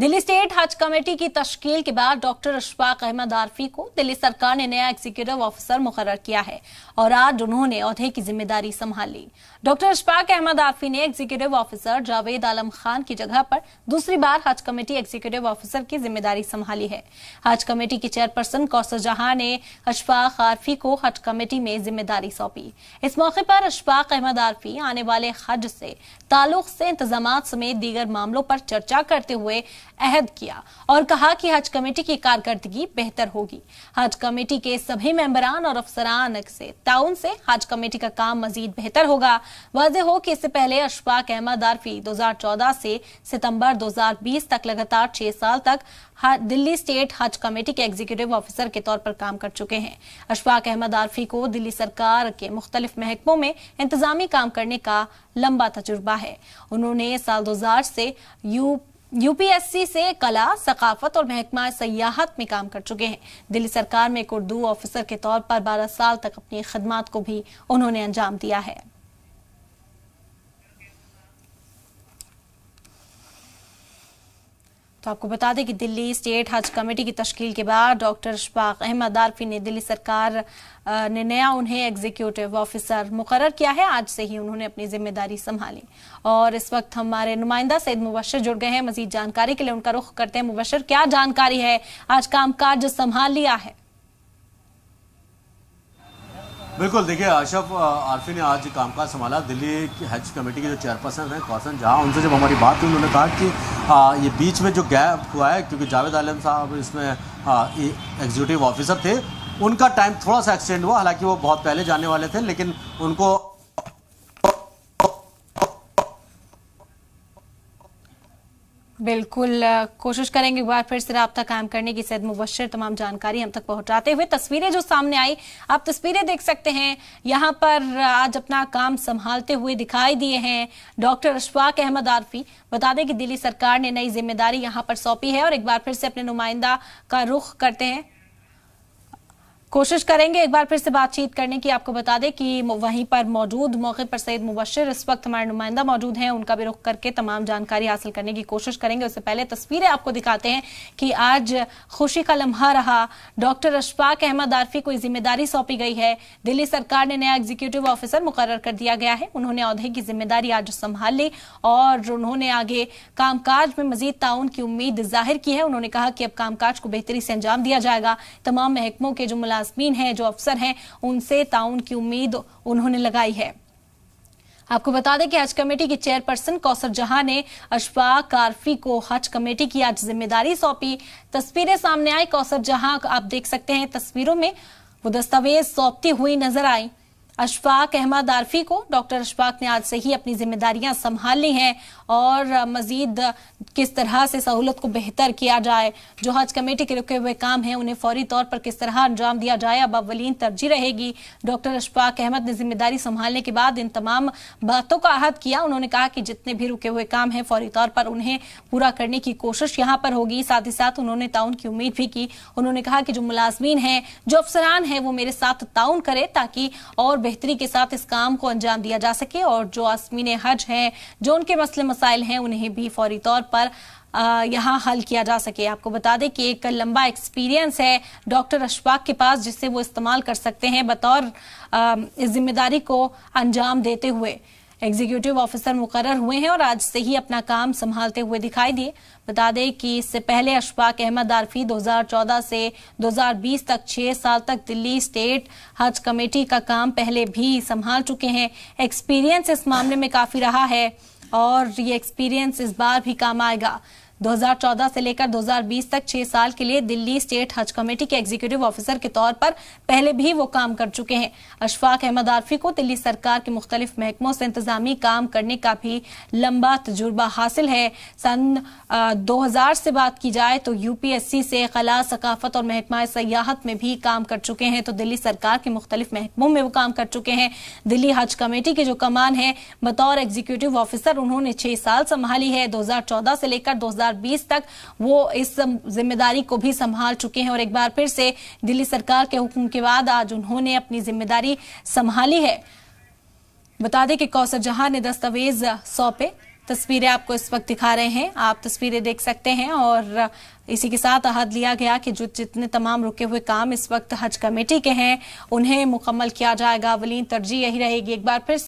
Delhi state Haj committee की तश्कील के बाद डॉक्टर अशफाक अहमद आरफी को दिल्ली सरकार ने नया एग्जीक्यूटिव ऑफिसर मुकर किया है और आज उन्होंने अहदे की जिम्मेदारी संभाली डॉक्टर अशफाक अहमद आरफी ने एग्जीक्यूटिव ऑफिसर जावेद आलम खान की जगह पर दूसरी बार हज कमेटी एग्जीक्यूटिव ऑफिसर की जिम्मेदारी संभाली है हज कमेटी की चेयरपर्सन कौसर जहां ने अशफाक आरफी को हज कमेटी में जिम्मेदारी सौंपी इस मौके पर अशफाक अहमद आरफी आने वाले हज से ताल्लुक से इंतजाम समेत दीगर मामलों पर चर्चा करते हुए अहद किया और कहा कि हज कमेटी की कारकर्दगी बेहतर होगी हज कमेटी के सभी मेंबरान और अफसरान से ताउन से हज कमेटी का काम मजीद बेहतर होगा वाज हो कि इससे पहले अशफाक अहमद आरफी 2014 से सितंबर 2020 तक लगातार छह साल तक दिल्ली स्टेट हज कमेटी के एग्जीक्यूटिव ऑफिसर के तौर पर काम कर चुके हैं अशफाक अहमद आरफी को दिल्ली सरकार के मुख्तलिफ महकमों में इंतजामी काम करने का लंबा तजुर्बा है उन्होंने साल 2000 से यू यूपीएससी से कला सकाफत और महकमा सयाहत में काम कर चुके हैं दिल्ली सरकार में एक उर्दू ऑफिसर के तौर पर 12 साल तक अपनी खदमात को भी उन्होंने अंजाम दिया है तो आपको बता दें कि दिल्ली स्टेट हज कमेटी की तश्कील के बाद डॉक्टर शफाक अहमद आरफी ने दिल्ली सरकार ने नया उन्हें एग्जीक्यूटिव ऑफिसर मुकर किया है आज से ही उन्होंने अपनी जिम्मेदारी संभाली और इस वक्त हमारे नुमाइंदा सैद मुबशर जुड़ गए हैं मजीद जानकारी के लिए उनका रुख करते हैं मुबशर क्या जानकारी है आज कामकाज संभाल लिया है बिल्कुल देखिए आशफ आरफी ने आज कामकाज संभाला दिल्ली की हज कमेटी के जो चेयरपर्सन हैं कौसन जहां उनसे जब हमारी बात हुई उन्होंने कहा कि आ, ये बीच में जो गैप हुआ है क्योंकि जावेद आलम साहब इसमें एग्जीक्यूटिव ऑफिसर थे उनका टाइम थोड़ा सा एक्सटेंड हुआ हालांकि वो बहुत पहले जाने वाले थे लेकिन उनको बिल्कुल कोशिश करेंगे एक बार फिर से रबता कायम करने की सैद मुबशर तमाम जानकारी हम तक पहुंचाते हुए तस्वीरें जो सामने आई आप तस्वीरें देख सकते हैं यहाँ पर आज अपना काम संभालते हुए दिखाई दिए हैं डॉक्टर अशफाक अहमद आरफी बता दें कि दिल्ली सरकार ने नई जिम्मेदारी यहाँ पर सौंपी है और एक बार फिर से अपने नुमाइंदा का रुख करते हैं कोशिश करेंगे एक बार फिर से बातचीत करने की आपको बता दें कि वहीं पर मौजूद मौके पर सैयद मुबशर इस वक्त हमारे नुमाइंदा मौजूद हैं उनका भी रुख करके तमाम जानकारी हासिल करने की कोशिश करेंगे उससे पहले तस्वीरें आपको दिखाते हैं कि आज खुशी का लम्हा रहा डॉक्टर अशफाक अहमद आरफी को जिम्मेदारी सौंपी गई है दिल्ली सरकार ने नया एग्जीक्यूटिव ऑफिसर मुकर कर दिया गया है उन्होंने अहदे की जिम्मेदारी आज संभाल ली और उन्होंने आगे कामकाज में मजीद ताउन की उम्मीद जाहिर की है उन्होंने कहा कि अब कामकाज को बेहतरी से अंजाम दिया जाएगा तमाम महकमों के जो मुलाजिम मुलाजमीन हैं जो अफसर हैं उनसे ताउन की उम्मीद उन्होंने लगाई है आपको बता दें कि हज कमेटी की चेयरपर्सन कौसर जहां ने अशफाक कारफी को हज कमेटी की आज जिम्मेदारी सौंपी तस्वीरें सामने आई कौसर जहां आप देख सकते हैं तस्वीरों में वो दस्तावेज सौंपती हुई नजर आई अशफाक अहमद आरफी को डॉक्टर अशफाक ने आज से ही अपनी जिम्मेदारियां संभाल ली हैं और मजीद किस तरह से सहूलत को बेहतर किया जाए जो हज कमेटी के रुके हुए काम हैं उन्हें फौरी तौर पर किस तरह अंजाम दिया जाए अब अवलीन तरजीह रहेगी डॉक्टर अशफाक अहमद ने जिम्मेदारी संभालने के बाद इन तमाम बातों का अहद किया उन्होंने कहा कि जितने भी रुके हुए काम हैं फौरी तौर पर उन्हें पूरा करने की कोशिश यहाँ पर होगी साथ ही साथ उन्होंने ताउन की उम्मीद भी की उन्होंने कहा कि जो मुलाजमीन है जो अफसरान है वो मेरे साथ ताउन करे ताकि और बेहतर बेहतरी के साथ इस काम को अंजाम दिया जा सके और जो आसमीन हज हैं जो उनके मसले मसाइल हैं उन्हें भी फौरी तौर पर यहाँ हल किया जा सके आपको बता दें कि एक लंबा एक्सपीरियंस है डॉक्टर अशफाक के पास जिससे वो इस्तेमाल कर सकते हैं बतौर इस जिम्मेदारी को अंजाम देते हुए एग्जीक्यूटिव ऑफिसर मुकर हुए हैं और आज से ही अपना काम संभालते हुए दिखाई दिए बता दें कि इससे पहले अशफाक अहमद आरफी 2014 से 2020 तक छह साल तक दिल्ली स्टेट हज कमेटी का काम पहले भी संभाल चुके हैं एक्सपीरियंस इस मामले में काफी रहा है और ये एक्सपीरियंस इस बार भी काम आएगा 2014 से लेकर 2020 तक छह साल के लिए दिल्ली स्टेट हज कमेटी के एग्जीक्यूटिव ऑफिसर के तौर पर पहले भी वो काम कर चुके हैं अशफाक अहमद आरफी को दिल्ली सरकार के मुख्तलिफ महकमों से इंतजामी काम करने का भी लंबा तजुर्बा हासिल है सन दो हजार से बात की जाए तो यूपीएससी से कला सकाफत और महकमा सयाहत में भी काम कर चुके हैं तो दिल्ली सरकार के मुख्तलिफ महकमों में वो काम कर चुके हैं दिल्ली हज कमेटी की जो कमान है बतौर एग्जीक्यूटिव ऑफिसर उन्होंने छह साल संभाली है दो से लेकर दो 2020 तक वो इस जिम्मेदारी को भी संभाल चुके हैं और एक बार फिर से दिल्ली सरकार के हुक्म के बाद आज उन्होंने अपनी जिम्मेदारी संभाली है बता दें कि कौसर जहां ने दस्तावेज सौंपे तस्वीरें आपको इस वक्त दिखा रहे हैं आप तस्वीरें देख सकते हैं और इसी के साथ अहद लिया गया कि जो जितने तमाम रुके हुए काम इस वक्त हज कमेटी के हैं उन्हें मुकम्मल किया जाएगा वलीन तरजीह यही रहेगी एक बार फिर